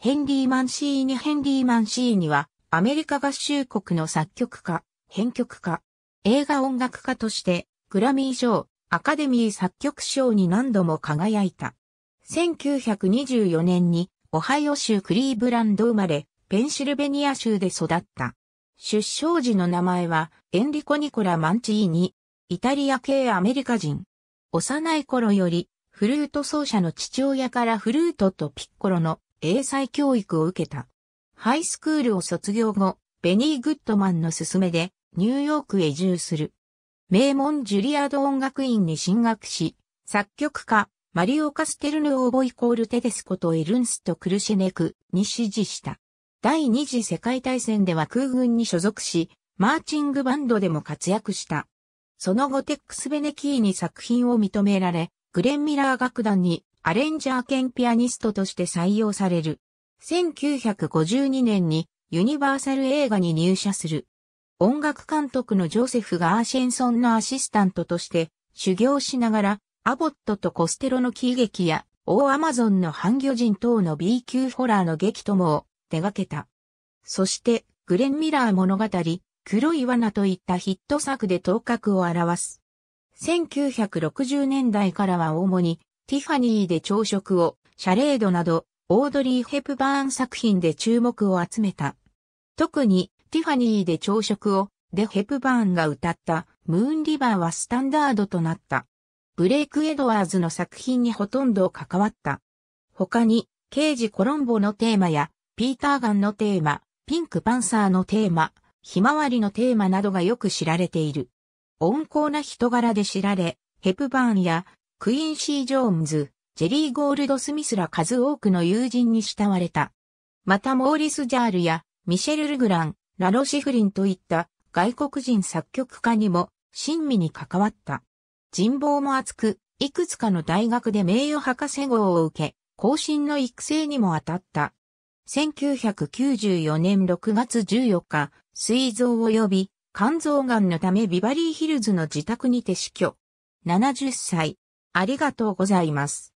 ヘンリー・マンシーニヘンリー・マンシーニは、アメリカ合衆国の作曲家、編曲家、映画音楽家として、グラミー賞、アカデミー作曲賞に何度も輝いた。1924年に、オハイオ州クリーブランド生まれ、ペンシルベニア州で育った。出生時の名前は、エンリコ・ニコラ・マンチーニ、イタリア系アメリカ人。幼い頃より、フルート奏者の父親からフルートとピッコロの英才教育を受けた。ハイスクールを卒業後、ベニー・グッドマンの勧めでニューヨークへ移住する。名門ジュリアード音楽院に進学し、作曲家、マリオ・カステルヌ・オーボイコール・テデスコとエルンスト・クルシェネクに支持した。第二次世界大戦では空軍に所属し、マーチングバンドでも活躍した。その後テックス・ベネキーに作品を認められ、グレン・ミラー楽団にアレンジャー兼ピアニストとして採用される。1952年にユニバーサル映画に入社する。音楽監督のジョセフ・ガーシェンソンのアシスタントとして修行しながら、アボットとコステロの喜劇や、オーアマゾンの半魚人等の B 級ホラーの劇ともを手掛けた。そして、グレン・ミラー物語、黒い罠といったヒット作で頭角を表す。1960年代からは主にティファニーで朝食を、シャレードなど、オードリー・ヘプバーン作品で注目を集めた。特に、ティファニーで朝食を、でヘプバーンが歌った、ムーン・リバーはスタンダードとなった。ブレイク・エドワーズの作品にほとんど関わった。他に、刑事コロンボのテーマや、ピーターガンのテーマ、ピンクパンサーのテーマ、ひまわりのテーマなどがよく知られている。温厚な人柄で知られ、ヘプバーンやクインシー・ジョーンズ、ジェリー・ゴールド・スミスら数多くの友人に慕われた。またモーリス・ジャールやミシェル・ルグラン、ラロシフリンといった外国人作曲家にも親身に関わった。人望も厚く、いくつかの大学で名誉博士号を受け、後進の育成にも当たった。1994年6月14日、膵臓及び、肝臓癌のためビバリーヒルズの自宅にて死去。70歳、ありがとうございます。